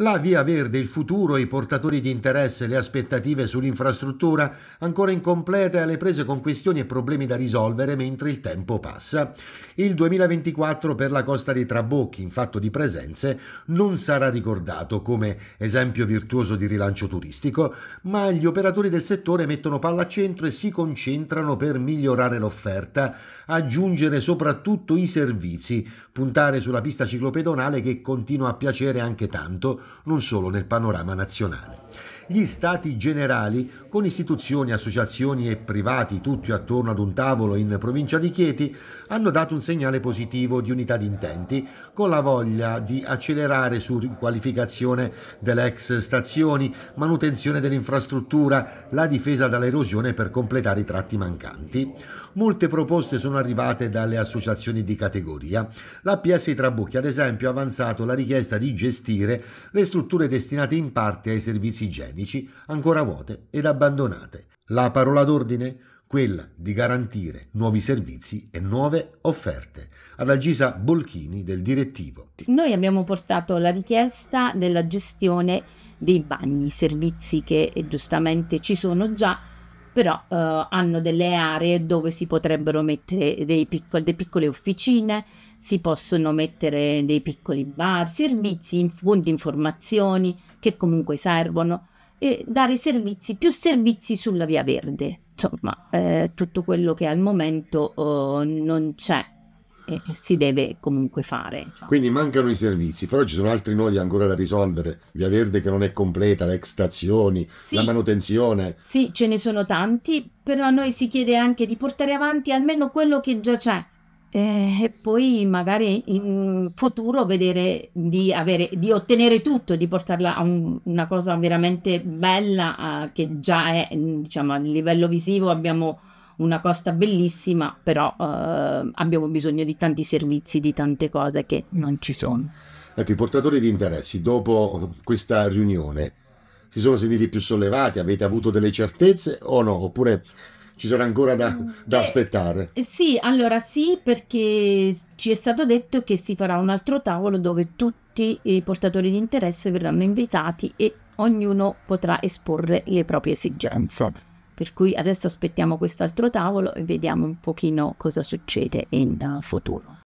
La Via Verde, il futuro, i portatori di interesse, le aspettative sull'infrastruttura, ancora incomplete alle prese con questioni e problemi da risolvere mentre il tempo passa. Il 2024 per la costa dei Trabocchi, in fatto di presenze, non sarà ricordato come esempio virtuoso di rilancio turistico, ma gli operatori del settore mettono palla a centro e si concentrano per migliorare l'offerta, aggiungere soprattutto i servizi, puntare sulla pista ciclopedonale che continua a piacere anche tanto non solo nel panorama nazionale gli stati generali con istituzioni, associazioni e privati tutti attorno ad un tavolo in provincia di Chieti hanno dato un segnale positivo di unità di intenti con la voglia di accelerare su riqualificazione delle ex stazioni, manutenzione dell'infrastruttura, la difesa dall'erosione per completare i tratti mancanti. Molte proposte sono arrivate dalle associazioni di categoria. La PS Trabucchi, ad esempio, ha avanzato la richiesta di gestire le strutture destinate in parte ai servizi igienici medici ancora vuote ed abbandonate. La parola d'ordine? Quella di garantire nuovi servizi e nuove offerte. Ad Agisa Bolchini del direttivo. Noi abbiamo portato la richiesta della gestione dei bagni, servizi che eh, giustamente ci sono già però eh, hanno delle aree dove si potrebbero mettere piccoli, delle piccole officine, si possono mettere dei piccoli bar, servizi, in, fonti, informazioni che comunque servono e dare servizi, più servizi sulla via verde. Insomma, eh, tutto quello che al momento oh, non c'è e si deve comunque fare. Cioè. Quindi mancano i servizi, però ci sono altri nodi ancora da risolvere. Via Verde che non è completa, le ex stazioni, sì, la manutenzione. Sì, ce ne sono tanti, però a noi si chiede anche di portare avanti almeno quello che già c'è eh, e poi magari in futuro vedere di, avere, di ottenere tutto, di portarla a un, una cosa veramente bella eh, che già è diciamo a livello visivo abbiamo una costa bellissima, però eh, abbiamo bisogno di tanti servizi, di tante cose che non ci sono. Ecco, i portatori di interessi dopo questa riunione si sono sentiti più sollevati? Avete avuto delle certezze o no? Oppure ci sarà ancora da, mm, da eh, aspettare. Eh, sì, allora sì, perché ci è stato detto che si farà un altro tavolo dove tutti i portatori di interesse verranno invitati e ognuno potrà esporre le proprie esigenze. Per cui adesso aspettiamo quest'altro tavolo e vediamo un pochino cosa succede in futuro.